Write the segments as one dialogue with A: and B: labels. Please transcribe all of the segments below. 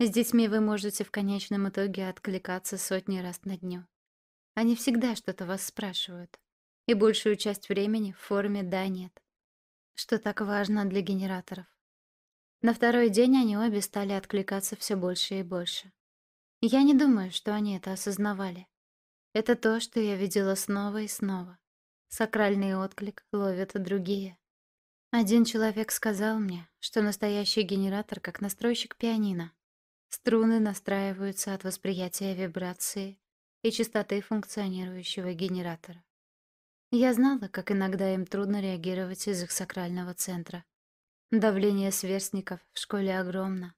A: С детьми вы можете в конечном итоге откликаться сотни раз на дню. Они всегда что-то вас спрашивают. И большую часть времени в форме «да-нет», что так важно для генераторов. На второй день они обе стали откликаться все больше и больше. Я не думаю, что они это осознавали. Это то, что я видела снова и снова. Сакральный отклик ловят другие. Один человек сказал мне, что настоящий генератор как настройщик пианино. Струны настраиваются от восприятия вибрации и частоты функционирующего генератора. Я знала, как иногда им трудно реагировать из их сакрального центра. Давление сверстников в школе огромно.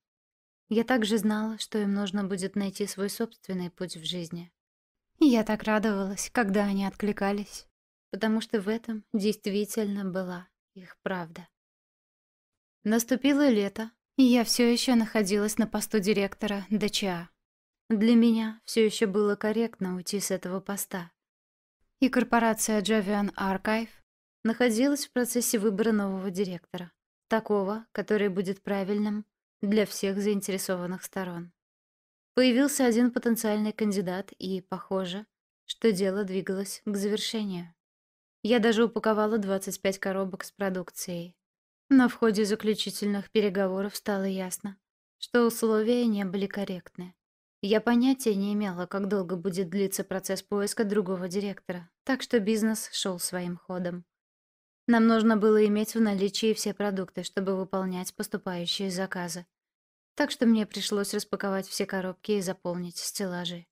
A: Я также знала, что им нужно будет найти свой собственный путь в жизни. Я так радовалась, когда они откликались, потому что в этом действительно была их правда. Наступило лето, я все еще находилась на посту директора ДЧА. Для меня все еще было корректно уйти с этого поста. И корпорация Jovian Archive находилась в процессе выбора нового директора, такого, который будет правильным для всех заинтересованных сторон. Появился один потенциальный кандидат, и, похоже, что дело двигалось к завершению. Я даже упаковала 25 коробок с продукцией. Но в ходе заключительных переговоров стало ясно, что условия не были корректны. Я понятия не имела, как долго будет длиться процесс поиска другого директора, так что бизнес шел своим ходом. Нам нужно было иметь в наличии все продукты, чтобы выполнять поступающие заказы. Так что мне пришлось распаковать все коробки и заполнить стеллажи.